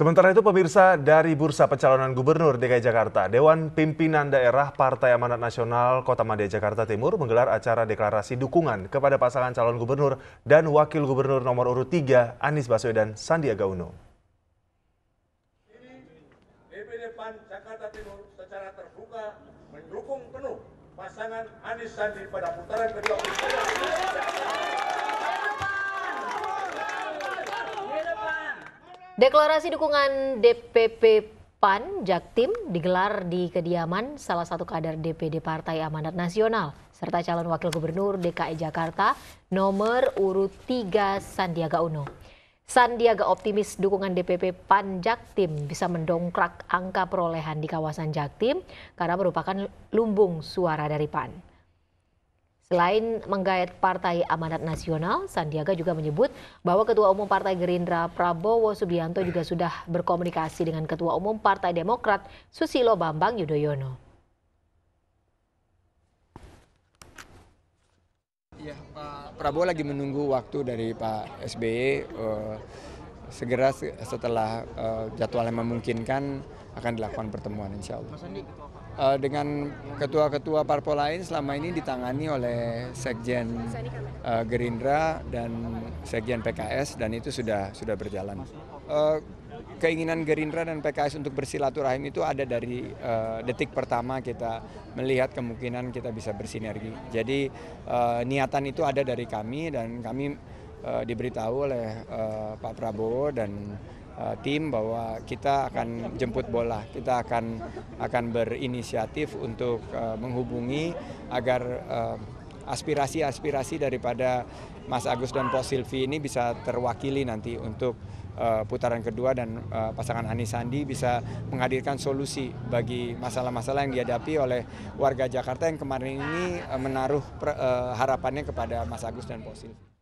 Sementara itu pemirsa dari Bursa Pencalonan Gubernur DKI Jakarta, Dewan Pimpinan Daerah Partai Amanat Nasional Kota Madia Jakarta Timur menggelar acara deklarasi dukungan kepada pasangan calon gubernur dan wakil gubernur nomor urut 3 Anies Baswedan Sandiaga Uno. DPD PAN Jakarta Timur secara terbuka mendukung penuh pasangan Anies Sandi pada putaran kedua. Deklarasi dukungan DPP PAN Jaktim digelar di kediaman salah satu kader DPD Partai Amanat Nasional serta calon wakil gubernur DKI e Jakarta nomor urut 3 Sandiaga Uno. Sandiaga optimis dukungan DPP PAN Jaktim bisa mendongkrak angka perolehan di kawasan Jaktim karena merupakan lumbung suara dari PAN. Selain menggait Partai Amanat Nasional, Sandiaga juga menyebut bahwa Ketua Umum Partai Gerindra Prabowo Subianto juga sudah berkomunikasi dengan Ketua Umum Partai Demokrat Susilo Bambang Yudhoyono. Ya, Pak Prabowo lagi menunggu waktu dari Pak SBY uh, eh, segera setelah uh, jadwal yang memungkinkan akan dilakukan pertemuan insya Allah. Uh, dengan ketua-ketua parpol lain selama ini ditangani oleh sekjen uh, Gerindra dan sekjen PKS dan itu sudah sudah berjalan. Uh, keinginan Gerindra dan PKS untuk bersilaturahim itu ada dari uh, detik pertama kita melihat kemungkinan kita bisa bersinergi. Jadi uh, niatan itu ada dari kami dan kami uh, diberitahu oleh uh, Pak Prabowo dan uh, tim bahwa kita akan jemput bola, kita akan akan berinisiatif untuk uh, menghubungi agar aspirasi aspirasi-aspirasi daripada Mas Agus dan Pak Silvi ini bisa terwakili nanti untuk putaran kedua dan pasangan Anies Sandi bisa menghadirkan solusi bagi masalah-masalah yang dihadapi oleh warga Jakarta yang kemarin ini menaruh harapannya kepada Mas Agus dan Pak Silvi.